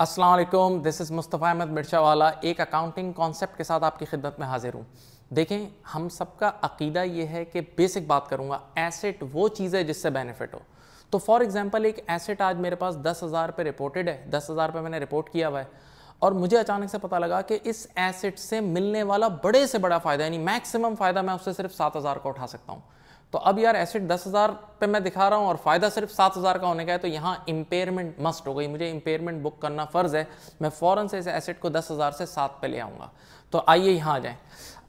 Aslam this is Mustafa Ahmed वाला एक accounting concept के साथ आपकी खिदमत में हाजिर हूँ देखें हम सबका अकीदा ये है कि बेसिक बात करूँगा एसेट वो चीज़ है जिससे बेनिफिट हो तो फॉर एग्ज़ाम्पल एक एसेट आज मेरे पास दस हज़ार पर रिपोर्टेड है दस हज़ार पर मैंने रिपोर्ट किया हुआ है और मुझे अचानक से पता लगा कि इस एसेट से मिलने वाला बड़े से बड़ा फ़ायदा यानी मैक्सिमम फ़ायदा मैं उससे सिर्फ सात हज़ार का उठा सकता हूँ तो अब यार एसेट दस हज़ार पे मैं दिखा रहा हूँ और फ़ायदा सिर्फ सात हज़ार का होने का है तो यहाँ इम्पेयरमेंट मस्ट हो गई मुझे इम्पेयरमेंट बुक करना फ़र्ज़ है मैं फ़ौरन से इस एसेट को दस हज़ार से सात पे ले आऊँगा तो आइए यहाँ आ जाएँ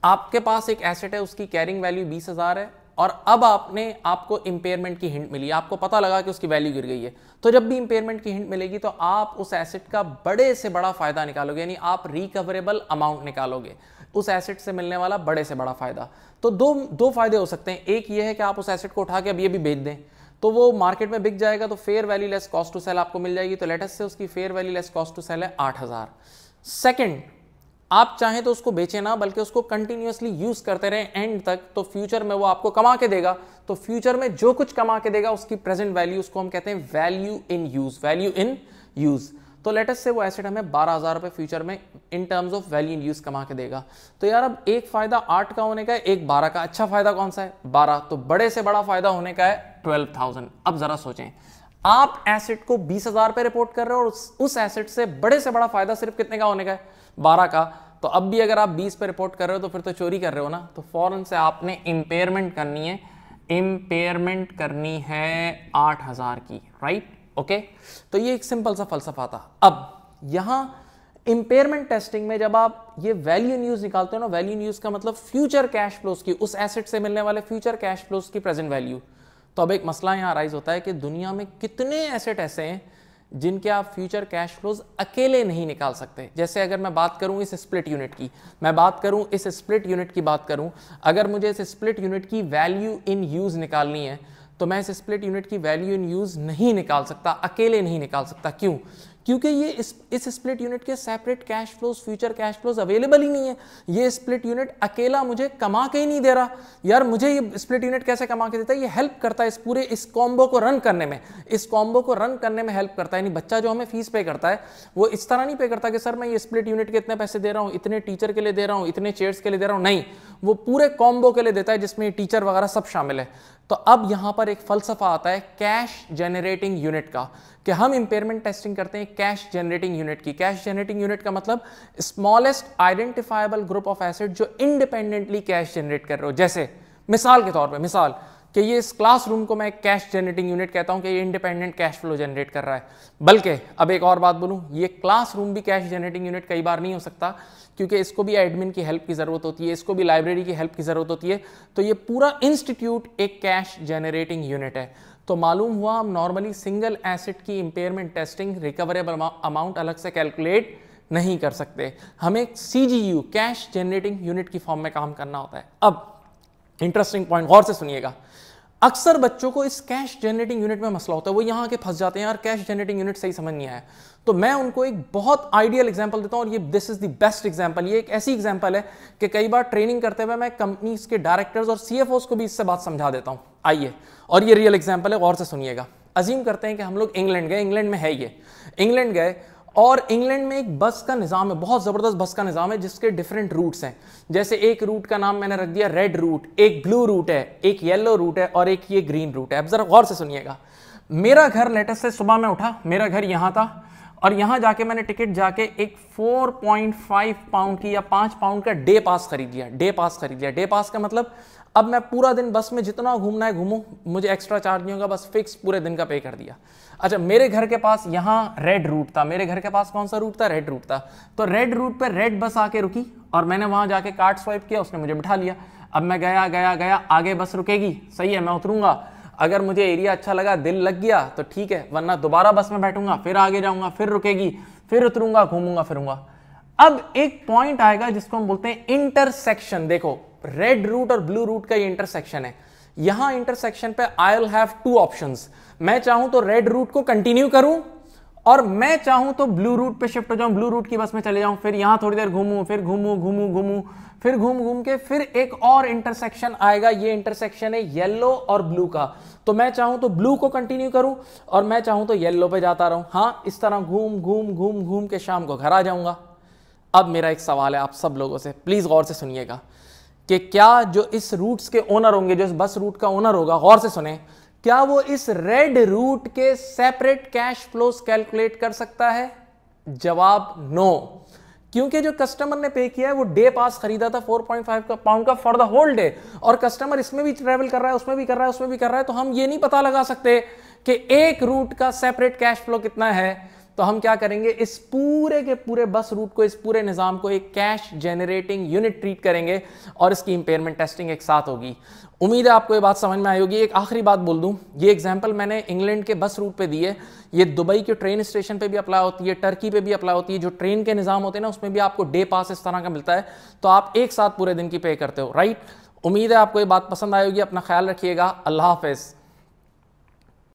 आपके पास एक एसेट है उसकी कैरिंग वैल्यू बीस हज़ार है और अब आपने आपको इम्पेयरमेंट की हिंट मिली आपको पता लगा कि उसकी वैल्यू गिर गई है तो जब भी इम्पेयरमेंट की हिंट मिलेगी तो आप उस एसेट का बड़े से बड़ा फायदा निकालोगे यानी आप रिकवरेबल अमाउंट निकालोगे उस एसेट से मिलने वाला बड़े से बड़ा फायदा तो दो दो फायदे हो सकते हैं एक ये है कि आप उस एसेट को उठा के अब ये भी बेच दें तो वो मार्केट में बिक जाएगा तो fair value less cost to sell आपको मिल जाएगी तो लेटेस्ट से उसकी fair value less cost to sell है आठ हज़ार सेकेंड आप चाहें तो उसको बेचे ना बल्कि उसको कंटिन्यूसली यूज करते रहे एंड तक तो फ्यूचर में वो आपको कमा के देगा तो फ्यूचर में जो कुछ कमा के देगा उसकी प्रेजेंट वैल्यू उसको हम कहते हैं value in use value in use तो लेटेस्ट से वो एसेट हमें बारह हज़ार रुपए फ्यूचर में in terms of value in use कमा के देगा तो यार अब एक फ़ायदा आठ का होने का है एक बारह का अच्छा फ़ायदा कौन सा है बारह तो बड़े से बड़ा फ़ायदा होने का है ट्वेल्व थाउजेंड अब ज़रा सोचें आप एसेट को बीस हज़ार पे रिपोर्ट कर रहे हो और उस, एसेट से बड़े से बड़ा फ़ायदा सिर्फ कितने का होने का है बारह का तो अब भी अगर आप बीस पे रिपोर्ट कर रहे हो तो फिर तो चोरी कर रहे हो ना तो फ़ौरन से आपने इंपेयरमेंट करनी है इंपेयरमेंट करनी है आठ हज़ार की राइट ओके तो ये एक सिंपल सा फलसफा था अब यहां इंपेयरमेंट टेस्टिंग में जब आप ये वैल्यू न्यूज निकालते हो ना वैल्यू न्यूज का मतलब फ्यूचर कैश फ्लोज की उस एसेट से मिलने वाले फ्यूचर कैश फ्लोज की प्रेजेंट वैल्यू तो अब एक मसला यहां राइज होता है कि दुनिया में कितने एसेट ऐसे हैं जिनके आप फ्यूचर कैश फ्लोज अकेले नहीं निकाल सकते जैसे अगर मैं बात करूं इस स्प्लिट यूनिट की मैं बात करूं इस स्प्लिट यूनिट की बात करूं अगर मुझे इस स्प्लिट यूनिट की वैल्यू इन यूज निकालनी है तो मैं इस स्प्लिट यूनिट की वैल्यू इन यूज़ नहीं निकाल सकता अकेले नहीं निकाल सकता क्यों क्योंकि ये इस इस स्प्लिट यूनिट के separate cash flows future cash flows available ही नहीं है ये स्प्लिट यूनिट अकेला मुझे कमा के ही नहीं दे रहा यार मुझे ये स्प्लिट यूनिट कैसे कमा के देता है ये हेल्प करता है इस पूरे इस कॉम्बो को रन करने में इस कॉम्बो को रन करने में हेल्प करता है यानी बच्चा जो हमें फीस पे करता है वो इस तरह नहीं पे करता कि सर मैं ये स्प्लिट यूनिट के इतने पैसे दे रहा हूँ इतने टीचर के लिए दे रहा हूँ इतने चेयर्स के लिए दे रहा हूँ नहीं वो पूरे कॉम्बो के लिए देता है जिसमें टीचर वगैरह सब शामिल है तो अब यहां पर एक फलसफा आता है कैश जनरेटिंग यूनिट का कि हम इंपेयरमेंट टेस्टिंग करते हैं कैश जनरेटिंग यूनिट की कैश जनरेटिंग यूनिट का मतलब smallest identifiable group of asset जो इंडिपेंडेंटली कैश जनरेट कर रहे हो जैसे मिसाल के तौर पे मिसाल कि ये इस रूम को मैं कैश जनरेटिंग यूनिट कहता हूं कि ये इंडिपेंडेंट कैश फ्लो जनरेट कर रहा है बल्कि अब एक और बात बोलूं ये रूम भी कैश जनरेटिंग यूनिट कई बार नहीं हो सकता क्योंकि इसको भी एडमिन की हेल्प की ज़रूरत होती है इसको भी लाइब्रेरी की हेल्प की ज़रूरत होती है तो ये पूरा इंस्टीट्यूट एक कैश जनरेटिंग यूनिट है तो मालूम हुआ हम नॉर्मली सिंगल एसेट की इंपेयरमेंट टेस्टिंग रिकवरेबल अमाउंट अलग से कैलकुलेट नहीं कर सकते हमें सी कैश जनरेटिंग यूनिट की फॉर्म में काम करना होता है अब इंटरेस्टिंग पॉइंट गौर से सुनिएगा अक्सर बच्चों को इस कैश जनरेटिंग यूनिट में मसला होता है वो यहाँ के फंस जाते हैं यार कैश जनरेटिंग यूनिट सही समझ नहीं आया तो मैं उनको एक बहुत आइडियल एग्जांपल देता हूँ और ये this is the best example ये एक ऐसी एग्जांपल है कि कई बार ट्रेनिंग करते हुए मैं कंपनीज के डायरेक्टर्स और सी को भी इससे बात समझा देता हूँ आइए और ये रियल एग्जाम्पल है गौर से सुनिएगा अजीम करते हैं कि हम लोग इंग्लैंड गए इंग्लैंड में है ये इंग्लैंड गए और इंग्लैंड में एक बस का निज़ाम है बहुत ज़बरदस्त बस का निज़ाम है जिसके डिफरेंट रूट्स हैं जैसे एक रूट का नाम मैंने रख दिया रेड रूट एक ब्लू रूट है एक येलो रूट है और एक ये ग्रीन रूट है अब ज़रा गौर से सुनिएगा मेरा घर लेटेस्ट से सुबह में उठा मेरा घर यहाँ था और यहाँ जाके मैंने टिकट जाके एक 4.5 पाउंड की या 5 पाउंड का डे पास खरीद लिया डे पास खरीद लिया डे पास का मतलब अब मैं पूरा दिन बस में जितना घूमना है घूमू मुझे एक्स्ट्रा चार्ज नहीं होगा बस फिक्स पूरे दिन का पे कर दिया अच्छा मेरे घर के पास यहाँ रेड रूट था मेरे घर के पास कौन सा रूट था रेड रूट था तो रेड रूट पर रेड बस आके रुकी और मैंने वहां जाके कार्ड स्वाइप किया उसने मुझे बिठा लिया अब मैं गया गया गया आगे बस रुकेगी सही है मैं उतरूंगा अगर मुझे एरिया अच्छा लगा दिल लग गया तो ठीक है वरना दोबारा बस में बैठूंगा फिर आगे जाऊंगा फिर रुकेगी फिर उतरूंगा घूमूंगा फिरूंगा अब एक पॉइंट आएगा जिसको हम बोलते हैं इंटरसेक्शन देखो रेड रूट और ब्लू रूट का ये इंटरसेक्शन है यहां इंटरसेक्शन पे आई हैव टू ऑप्शंस मैं चाहूं तो रेड रूट को कंटिन्यू करूं और मैं चाहूं तो ब्लू रूट पे शिफ्ट हो जाऊं ब्लू रूट की बस में चले जाऊं फिर यहां थोड़ी देर घूमू फिर घूमू घूमू घूमू फिर घूम घूम के फिर एक और इंटरसेक्शन आएगा ये इंटरसेक्शन है येलो और ब्लू का तो मैं चाहूं तो ब्लू को कंटिन्यू करूं और मैं चाहूं तो येलो पे जाता रहूं हां इस तरह घूम घूम घूम घूम के शाम को घर आ जाऊंगा अब मेरा एक सवाल है आप सब लोगों से प्लीज गौर से सुनिएगा कि क्या जो इस रूट्स के ओनर होंगे जो इस बस रूट का ओनर होगा गौर से सुने क्या वो इस रेड रूट के सेपरेट कैश फ्लोस कैलकुलेट कर सकता है जवाब नो क्योंकि जो कस्टमर ने पे किया है वो डे पास खरीदा था 4.5 का पाउंड का फॉर द होल डे और कस्टमर इसमें भी ट्रेवल कर रहा है उसमें भी कर रहा है उसमें भी कर रहा है तो हम ये नहीं पता लगा सकते कि एक रूट का सेपरेट कैश फ्लो कितना है तो हम क्या करेंगे इस पूरे के पूरे बस रूट को इस पूरे निज़ाम को एक कैश जनरेटिंग यूनिट ट्रीट करेंगे और इसकी इम्पेयरमेंट टेस्टिंग एक साथ होगी उम्मीद है आपको ये बात समझ में आई होगी एक आखिरी बात बोल दूं ये एग्जांपल मैंने इंग्लैंड के बस रूट पे दी है ये दुबई के ट्रेन स्टेशन पे भी अप्लाई होती है टर्की पे भी अप्लाई होती है जो ट्रेन के निज़ाम होते हैं ना उसमें भी आपको डे पास इस तरह का मिलता है तो आप एक साथ पूरे दिन की पे करते हो राइट उम्मीद है आपको ये बात पसंद आएगी अपना ख्याल रखिएगा अल्लाह हाफिज़